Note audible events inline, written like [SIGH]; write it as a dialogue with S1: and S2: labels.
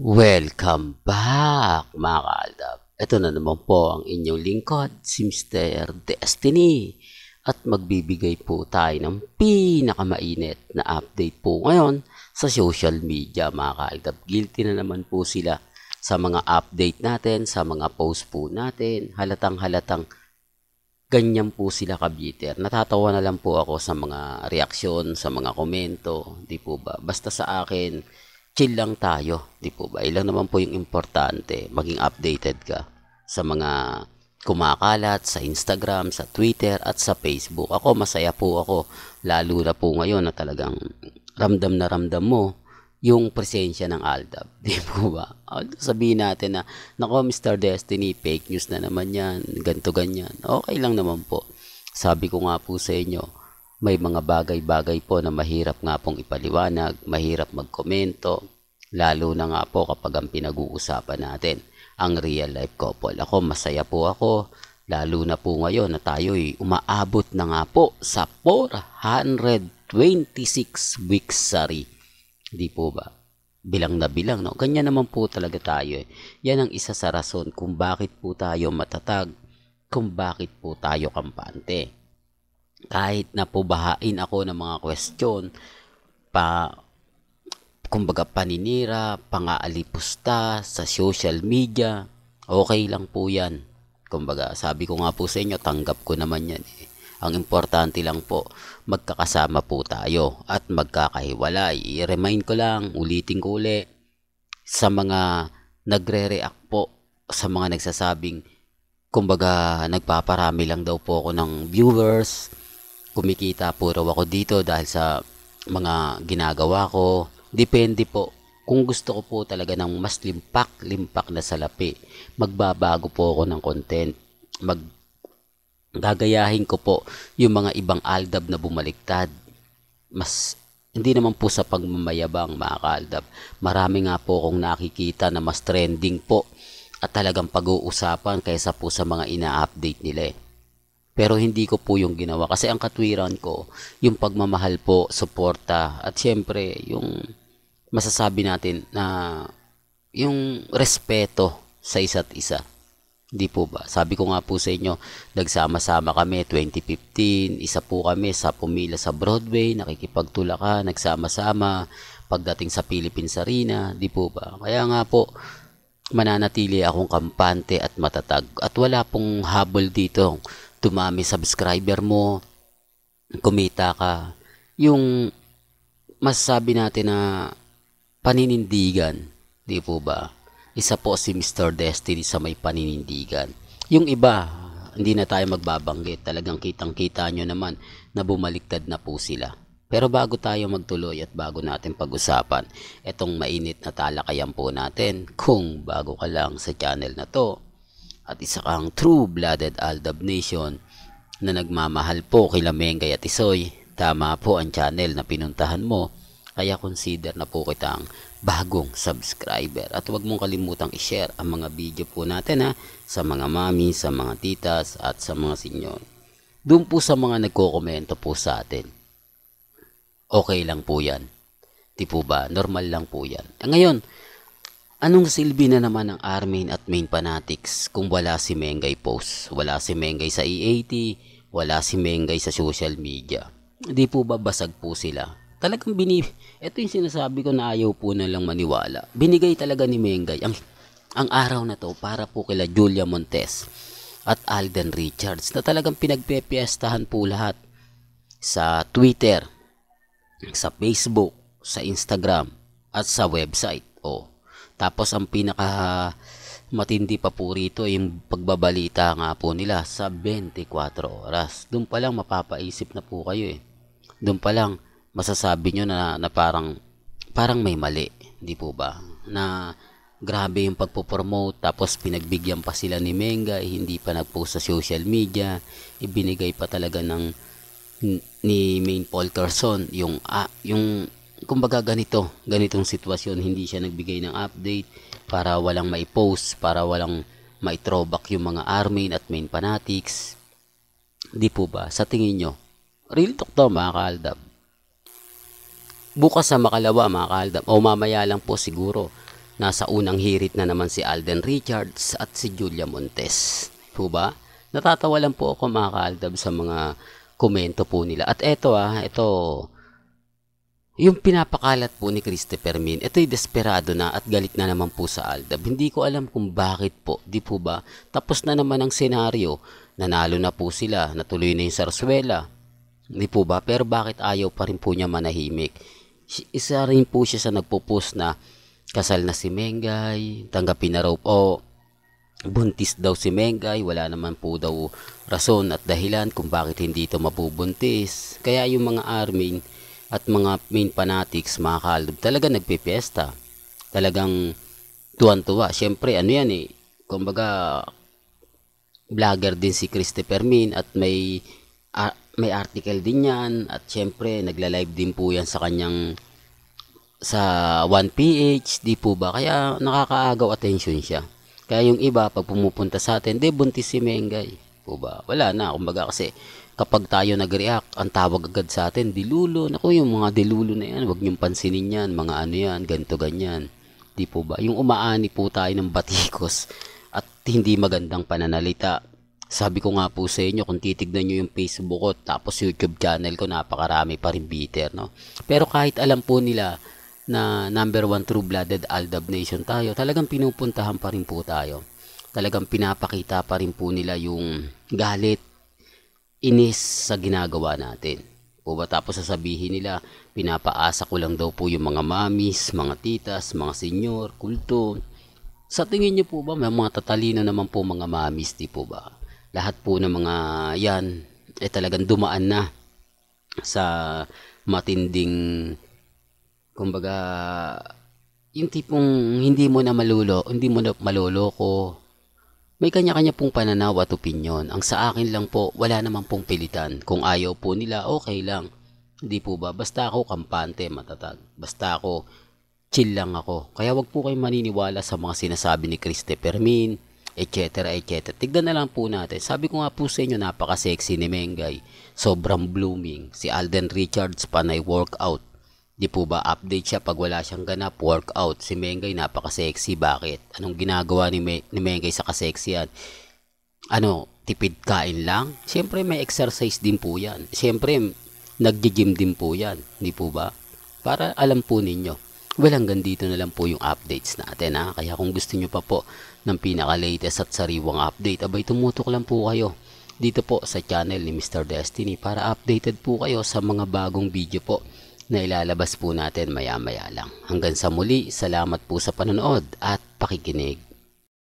S1: Welcome back mga kaaldab. Ito na naman po ang inyong lingkod, Simster Destiny. At magbibigay po tayo ng pinakamainit na update po ngayon sa social media mga kaaldab. Guilty na naman po sila sa mga update natin, sa mga post po natin. Halatang halatang ganyan po sila kabiter. Natatawa na lang po ako sa mga reaksyon, sa mga komento. Di po ba? Basta sa akin, chill lang tayo. Di po ba? Ilang naman po yung importante, maging updated ka sa mga kumakalat sa Instagram, sa Twitter at sa Facebook. Ako masaya po ako lalo na po ngayon na talagang ramdam na ramdam mo yung presensya ng Aldab. [LAUGHS] Di po ba? Sabihin natin na, nako Mr. Destiny, fake news na naman yan, ganto ganyan. Okay lang naman po. Sabi ko nga po sa inyo, may mga bagay-bagay po na mahirap nga pong ipaliwanag, mahirap magkomento, lalo na nga po kapag ang pinag-uusapan natin, ang real life couple. Ako, masaya po ako, lalo na po ngayon na tayo'y umaabot na nga po sa 426 weeks sari. Di po ba? Bilang na bilang, no? Ganyan naman po talaga tayo. Eh. Yan ang isa sa rason kung bakit po tayo matatag, kung bakit po tayo kampante kahit na po bahain ako ng mga question, pa, kumbaga paninira, pangaalipusta sa social media, okay lang po yan. Kumbaga, sabi ko nga po sa inyo, tanggap ko naman yan eh. Ang importante lang po, magkakasama po tayo at magkakahiwalay. I-remind ko lang, ulitin ko uli, sa mga nagre-react po, sa mga nagsasabing, kumbaga, nagpaparami lang daw po ako ng viewers, kumikita po raw ako dito dahil sa mga ginagawa ko. Depende po kung gusto ko po talaga ng mas limpak-limpak na salapi. Magbabago po ako ng content. Mag gagayahin ko po yung mga ibang aldab na bumaliktad. Mas hindi naman po sa pagmamayabang mga kaaldab. Marami nga po akong nakikita na mas trending po at talagang pag-uusapan kaysa po sa mga ina-update nila eh. Pero hindi ko po yung ginawa kasi ang katwiran ko, yung pagmamahal po, suporta at siyempre yung masasabi natin na yung respeto sa isa't isa. di po ba? Sabi ko nga po sa inyo, nagsama-sama kami 2015, isa po kami sa Pumila sa Broadway, nakikipagtulakan, nagsama-sama, pagdating sa Philippines Arena, di po ba? Kaya nga po, mananatili akong kampante at matatag at wala pong habol dito dumami subscriber mo, kumita ka, yung masasabi natin na paninindigan, di po ba? Isa po si Mr. Destiny sa may paninindigan. Yung iba, hindi na tayo magbabanggit. Talagang kitang-kita nyo naman na bumaliktad na po sila. Pero bago tayo magtuloy at bago natin pag-usapan, etong mainit na talakayan po natin kung bago ka lang sa channel na to at isa kang true-blooded Aldab Nation na nagmamahal po kila Mengay at Isoy. Tama po ang channel na pinuntahan mo kaya consider na po kitang bagong subscriber at huwag mong kalimutang i-share ang mga video po natin ha sa mga mami, sa mga titas at sa mga sinyon. Doon po sa mga nagko-komento po sa atin. Okay lang po yan. Tipo ba? Normal lang po yan. Ngayon, Anong silbi na naman ng Armin at main fanatics kung wala si Mengay post, wala si Mengay sa E80, wala si Mengay sa social media? Hindi po ba basag po sila? Talagang bini... Ito yung sinasabi ko na ayaw po na lang maniwala. Binigay talaga ni Mengay ang, ang araw na to para po kila Julia Montes at Alden Richards na talagang pinagpepiestahan po lahat sa Twitter, sa Facebook, sa Instagram at sa website. Oh, tapos ang pinaka matindi pa po rito yung pagbabalita nga po nila sa 24 oras. Doon pa lang mapapaisip na po kayo eh. Doon pa lang masasabi nyo na, na parang, parang may mali. Hindi po ba? Na grabe yung pagpo-promote tapos pinagbigyan pa sila ni Menga eh, hindi pa nagpost sa social media ibinigay eh, pa talaga ng ni main Paul Carson yung ah, yung kumbaga ganito, ganitong sitwasyon, hindi siya nagbigay ng update para walang mai-post, para walang mai-throwback yung mga Armin at main fanatics. Di po ba? Sa tingin nyo, real talk daw mga kaaldab. Bukas sa makalawa mga kaaldab, o mamaya lang po siguro, nasa unang hirit na naman si Alden Richards at si Julia Montes. Po ba? Natatawa lang po ako mga kaaldab sa mga komento po nila. At eto ah, eto, yung pinapakalat po ni Christopher Min, ito'y desperado na at galit na naman po sa Aldab. Hindi ko alam kung bakit po, di po ba? Tapos na naman ang senaryo, nanalo na po sila, natuloy na yung sarsuela. Di po ba? Pero bakit ayaw pa rin po niya manahimik? Isa rin po siya sa nagpo-post na kasal na si Mengay, tanggapin na raw o Buntis daw si Mengay, wala naman po daw rason at dahilan kung bakit hindi ito mabubuntis. Kaya yung mga arming, at mga main fanatics mga kalub talaga nagpipiesta. Talagang tuwan-tuwa. syempre ano yan eh. Kumbaga vlogger din si Christopher Min at may uh, may article din yan at syempre nagla-live din po yan sa kanyang sa 1PH, di po ba? Kaya nakakaagaw attention siya. Kaya yung iba, pag pumupunta sa atin, de buntis si Mengay po ba? Wala na. Kumbaga kasi kapag tayo nag-react, ang tawag agad sa atin, dilulo. Naku, yung mga dilulo na yan, huwag niyong pansinin yan. Mga ano yan, ganto ganyan. Di po ba? Yung umaani po tayo ng batikos at hindi magandang pananalita. Sabi ko nga po sa inyo, kung titignan nyo yung Facebook ko, tapos YouTube channel ko, napakarami pa rin bitter, no? Pero kahit alam po nila na number one true-blooded Aldab Nation tayo, talagang pinupuntahan pa rin po tayo talagang pinapakita pa rin po nila yung galit, inis sa ginagawa natin. O ba tapos sasabihin nila, pinapaasa ko lang daw po yung mga mamis, mga titas, mga senyor, kulto. Sa tingin niyo po ba, may mga tatalino naman po mga mamis, di po ba? Lahat po ng mga yan, eh talagang dumaan na sa matinding kumbaga yung tipong hindi mo na malulo, hindi mo na maloloko, may kanya-kanya pong pananaw at opinyon. Ang sa akin lang po, wala naman pong pilitan. Kung ayaw po nila, okay lang. Hindi po ba? Basta ako kampante, matatag. Basta ako, chill lang ako. Kaya wag po kayong maniniwala sa mga sinasabi ni Christopher Permin, etc. etc. Tignan na lang po natin. Sabi ko nga po sa inyo, napaka-sexy ni Mengay. Sobrang blooming. Si Alden Richards, panay workout. Di po ba update siya pag wala siyang ganap workout? Si Mengay napaka-sexy. Bakit? Anong ginagawa ni, Me- ni Mengay sa kasexyan? Ano, tipid kain lang? Siyempre may exercise din po yan. Siyempre, nagji-gym din po yan. Di po ba? Para alam po ninyo. Well, hanggang dito na lang po yung updates natin ha. Kaya kung gusto nyo pa po ng pinaka-latest at sariwang update, abay tumutok lang po kayo dito po sa channel ni Mr. Destiny para updated po kayo sa mga bagong video po na ilalabas po natin maya-maya lang. Hanggang sa muli, salamat po sa panonood at pakikinig.